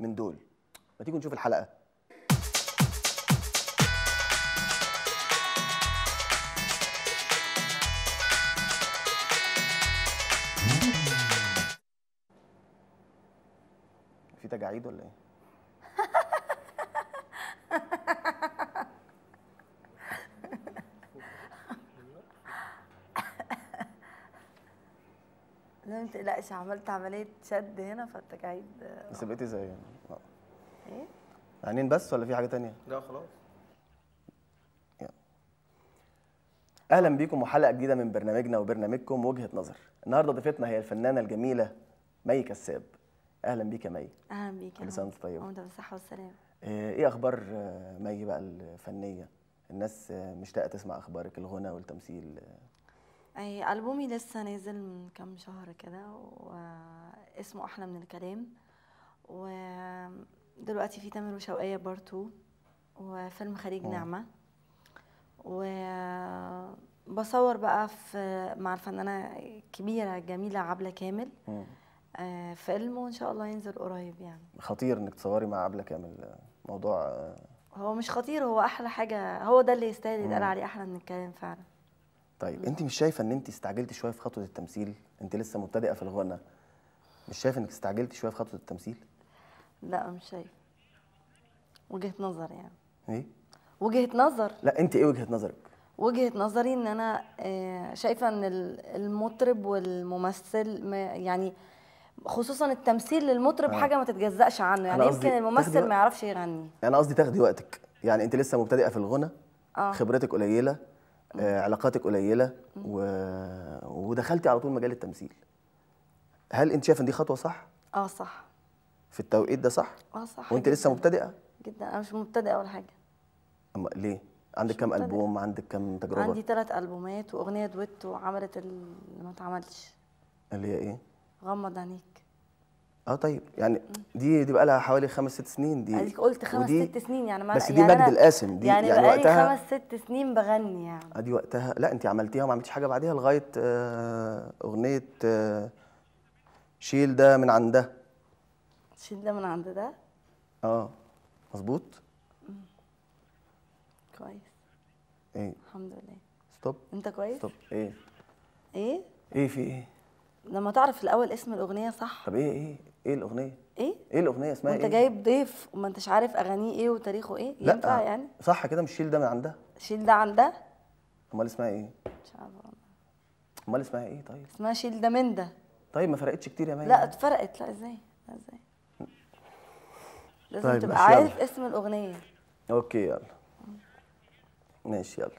من دول ما تيجوا نشوف الحلقه في تجاعيد ولا ايه لا تقلقش عملت عمليه شد هنا فالتجاعيد آه، بس بقيتي زي يعني؟ هنا ايه عينين بس ولا في حاجه ثانيه لا خلاص اهلا بيكم وحلقه جديده من برنامجنا وبرنامجكم وجهه نظر النهارده ضيفتنا هي الفنانه الجميله مي كساب اهلا بيك يا مي اهلا بيك كل سنه وانت طيبه وانت بالصحه والسلامه آه، ايه اخبار آه، مي بقى الفنيه الناس مشتاقه تسمع اخبارك الغنى والتمثيل أي ألبومي لسه نازل من كام شهر كده واسمه أحلى من الكلام ودلوقتي في تامر وشوقية بارتو وفيلم خليج أوه. نعمة وبصور بقى في مع الفنانة الكبيرة الجميلة عبلة كامل أوه. فيلم وإن شاء الله ينزل قريب يعني خطير إنك تصوري مع عبلة كامل موضوع آه، هو مش خطير هو أحلى حاجة هو ده اللي يستاهل يتقال عليه أحلى من الكلام فعلا طيب انت مش شايفه ان انت استعجلتي شويه في خطوه التمثيل انت لسه مبتدئه في الغنى مش شايفه انك استعجلتي شويه في خطوه التمثيل لا مش شايفه وجهه نظر يعني ايه وجهه نظر لا انت ايه وجهه نظرك وجهه نظري ان انا آه، شايفه ان المطرب والممثل يعني خصوصا التمثيل للمطرب آه. حاجه ما تتجزأش عنه يعني يمكن الممثل ما يعرفش يغني انا قصدي تاخدي وقتك يعني انت لسه مبتدئه في الغنى آه. خبرتك قليله آه، علاقاتك قليله و... ودخلتي على طول مجال التمثيل هل انت شايفه ان دي خطوه صح اه صح في التوقيت ده صح اه صح وانت لسه مبتدئه جدا انا مش مبتدئه ولا حاجه اما ليه عندك كام البوم عندك كام تجربه عندي ثلاث البومات واغنيه دويت وعملت اللي ما اتعملش اللي هي ايه غمض عينيك اه طيب يعني دي دي بقى لها حوالي خمس ست سنين دي اديك قلت خمس ست سنين يعني ما بس دي يعني مجد القاسم دي يعني, يعني بقى وقتها خمس ست سنين بغني يعني ادي آه، وقتها لا انت عملتيها وما عملتيش حاجه بعديها لغايه آه اغنيه آه شيل ده من عند ده شيل ده من عند ده اه مظبوط كويس ايه الحمد لله ستوب انت كويس ستوب ايه ايه ايه في ايه لما تعرف الاول اسم الاغنيه صح طب ايه ايه ايه الاغنيه ايه ايه الاغنيه اسمها ايه انت جايب ضيف وما انتش عارف اغانيه ايه وتاريخه ايه لا ينفع يعني صح كده مش شيل ده من عندها شيل ده عندها امال اسمها ايه مش عارفه امال اسمها ايه طيب اسمها شيل ده من ده طيب ما فرقتش كتير يا مي لا اتفرقت لا ازاي لا ازاي لازم طيب تبقى عارف يلا. اسم الاغنيه اوكي يلا ماشي يلا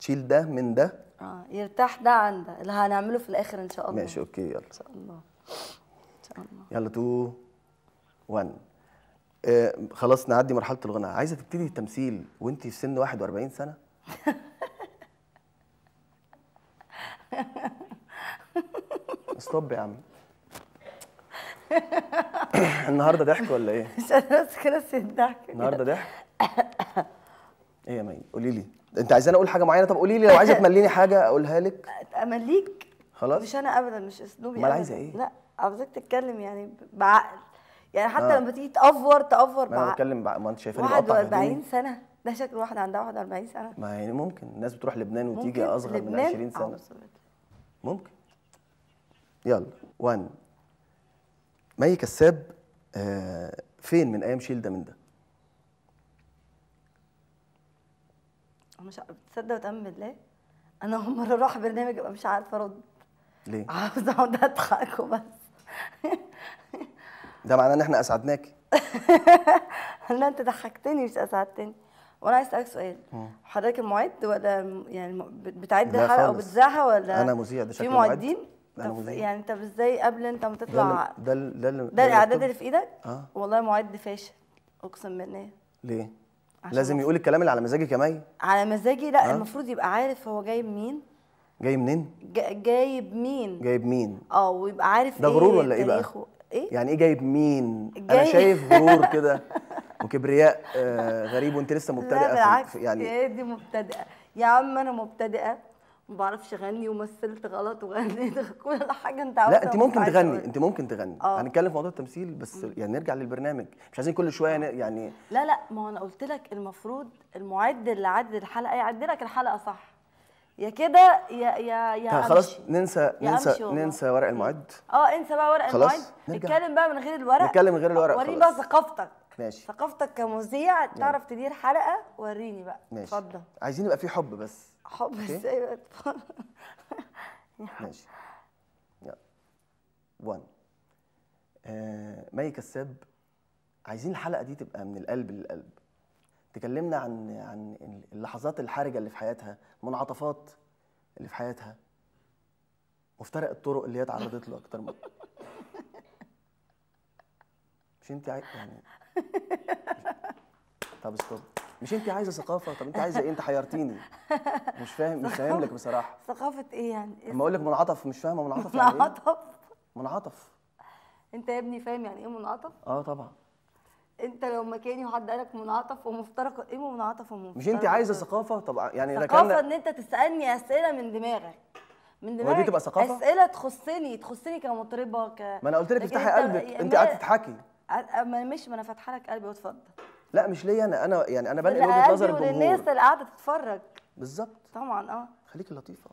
شيل ده من ده اه يرتاح ده عن ده اللي هنعمله في الاخر ان شاء الله ماشي اوكي يلا ان شاء الله شاء الله يلا تو وان آه خلاص نعدي مرحله الغناء عايزه تبتدي التمثيل وانت في سن 41 سنه استوب يا عم النهارده ضحك ولا ايه؟ مش انا بس خلاص الضحك النهارده ضحك؟ ايه يا مي قولي لي انت عايزاني اقول حاجه معينه طب قولي لي لو عايزه تمليني حاجه اقولها لك امليك خلاص مش انا ابدا مش اسلوبي امال عايزه ايه؟ لا عاوزاك تتكلم يعني بعقل يعني حتى آه. لما تيجي تأفور تأفور بعقل انا بتكلم بقى ما انت شايفاني 41 سنه ده شكل واحده عندها 41 سنه ما يعني ممكن الناس بتروح لبنان وتيجي اصغر لبنان؟ من 20 سنه ممكن يلا 1 مي كساب آه فين من ايام شيل ده من ده مش تصدق وتامن بالله انا اول مره اروح برنامج ابقى مش عارفه ارد ليه؟ عاوزه اقعد اضحك وبس ده معناه ان احنا اسعدناك لا انت ضحكتني مش اسعدتني وانا عايز اسالك سؤال حضرتك المعد ولا يعني بتعد الحلقه وبتذاعها ولا انا مذيع ده شكل في معدين يعني انت ازاي قبل انت ما تطلع ده ده ده الاعداد اللي في ايدك آه. والله معد فاشل اقسم بالله ليه لازم يقول الكلام اللي على مزاجي كمان على مزاجي لا آه؟ المفروض يبقى عارف هو جايب مين جاي منين؟ جايب مين؟ جايب مين؟ اه ويبقى عارف ده إيه غرور إيه ولا ايه بقى؟ ايه؟ يعني ايه جايب مين؟ جاي... انا شايف غرور كده وكبرياء آه غريب وانت لسه مبتدئه لا بالعكس يعني ايه دي مبتدئه يا عم انا مبتدئه ما بعرفش اغني ومثلت غلط وغنيت كل حاجه انت عاوزها لا انت ممكن تغني آه. انت ممكن تغني هنتكلم في موضوع التمثيل بس يعني نرجع للبرنامج مش عايزين كل شويه يعني لا لا ما انا قلت لك المفروض المعد اللي عدد الحلقه يعد إيه، لك الحلقه صح يا كده يا يا يا طيب خلاص ننسى ننسى ننسى ورق المعد اه انسى بقى ورق خلاص المعد نرجع. نتكلم بقى من غير الورق نتكلم من غير الورق وريني بقى ثقافتك ماشي ثقافتك كمذيع تعرف تدير حلقه وريني بقى ماشي اتفضل عايزين يبقى في حب بس حب ازاي بقى ماشي يلا 1 آه مي كساب عايزين الحلقه دي تبقى من القلب للقلب تكلمنا عن عن اللحظات الحرجه اللي في حياتها المنعطفات اللي في حياتها مفترق الطرق اللي هي اتعرضت له اكتر من مش انت يعني طب ستوب مش انت عايزه ثقافه طب انت عايزه ايه انت حيرتيني مش فاهم مش فاهم لك بصراحه ثقافه ايه يعني لما اقول لك منعطف مش فاهمه منعطف يعني ايه منعطف منعطف انت يا ابني فاهم يعني ايه منعطف اه طبعا انت لو مكاني وحد قالك منعطف ومفترق ايه منعطف ومفترق مش انت عايزه ثقافه طبعا يعني ثقافه ان انت تسالني اسئله من دماغك من دماغك دي تبقى ثقافه اسئله تخصني تخصني كمطربه ك ما انا قلت لك افتحي قلبك يعني انت, قاعده تضحكي ما مش ما انا فاتحه لك قلبي واتفضل لا مش ليا انا انا يعني انا بنقل وجهه نظر الجمهور للناس اللي قاعده تتفرج بالظبط طبعا اه خليكي لطيفه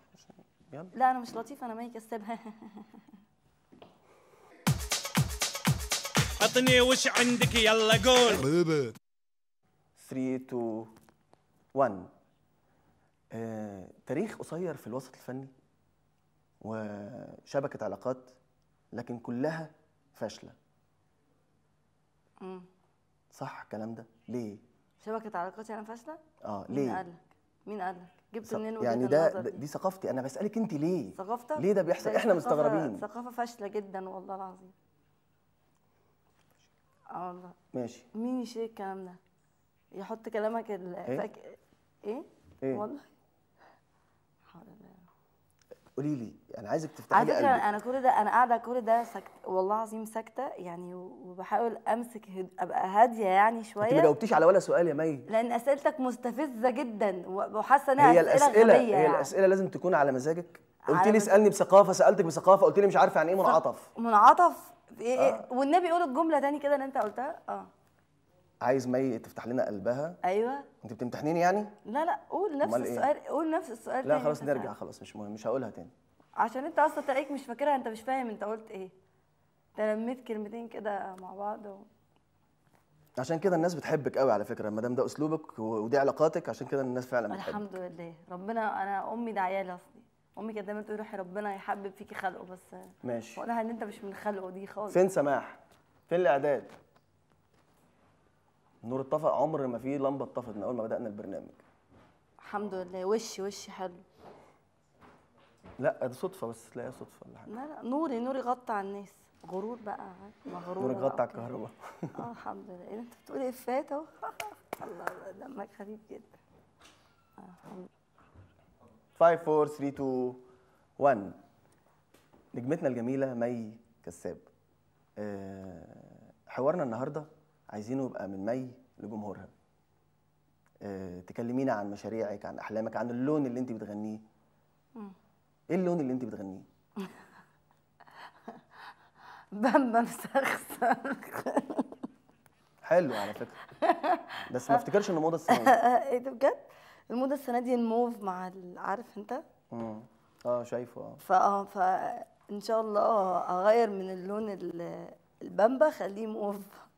يلا لا انا مش لطيفه انا مي كسبها عطني وش عندك يلا قول 3 2 1 تاريخ قصير في الوسط الفني وشبكة علاقات لكن كلها فاشلة امم صح الكلام ده ليه؟ شبكة علاقات يعني فاشلة؟ اه ليه؟ مين لك مين لك جبت س... منين يعني ده دي ثقافتي انا بسألك انت ليه؟ ثقافتك؟ ليه ده بيحصل؟ احنا ثقافة مستغربين ثقافة فاشلة جدا والله العظيم اه والله ماشي مين يشيل الكلام ده؟ يحط كلامك ال... ايه؟ فاك... ايه؟ ايه؟ والله حول قولي لي انا عايزك تفتحي على فكره انا كل ده انا قاعده كل ده سكت والله العظيم ساكته يعني وبحاول امسك هد... ابقى هاديه يعني شويه انت ما جاوبتيش على ولا سؤال يا مي لان اسئلتك مستفزه جدا وحاسه انها هي الاسئله هي يعني. الاسئله لازم تكون على مزاجك قلت لي اسالني بثقافه سالتك بثقافه قلت لي مش عارفه يعني ايه منعطف منعطف إيه، إيه، آه. والنبي قول الجمله تاني كده اللي انت قلتها اه عايز مي تفتح لنا قلبها ايوه انت بتمتحنيني يعني لا لا قول نفس إيه؟ السؤال إيه؟ قول نفس السؤال لا خلاص نرجع خلاص مش مهم مش هقولها تاني عشان انت اصلا تلاقيك مش فاكرها انت مش فاهم انت قلت ايه انت لميت كلمتين كده مع بعض و... عشان كده الناس بتحبك قوي على فكره ما دام ده اسلوبك ودي علاقاتك عشان كده الناس فعلا بتحبك الحمد لله ربنا انا امي دعيالي اصلا امي كانت دايما تقول روحي ربنا يحبب فيكي خلقه بس ماشي واضح ان انت مش من خلقه دي خالص فين سماح؟ فين الاعداد؟ نور اتفق عمر ما في لمبه اتطفت من اول ما بدانا البرنامج الحمد لله وشي وشي حلو لا دي صدفه بس تلاقيها صدفه ولا لا لا نوري نوري غطى على الناس غرور بقى ما مغرور نوري غطى على الكهرباء اه الحمد لله ايه انت بتقول افات إيه؟ اهو الله دمك خفيف جدا آه الحمد لله 5 4 3 2 1 نجمتنا الجميله مي كساب آه، حوارنا النهارده عايزينه يبقى من مي لجمهورها آه، تكلمينا عن مشاريعك عن احلامك عن اللون اللي انت بتغنيه ايه اللون اللي انت بتغنيه بامبا مسخسخ حلو على فكره بس ما افتكرش ان موضه السنه ايه ده بجد الموضه السنه دي الموف مع عارف انت امم اه شايفه اه فاه فان شاء الله اه، اغير من اللون البمبه خليه موف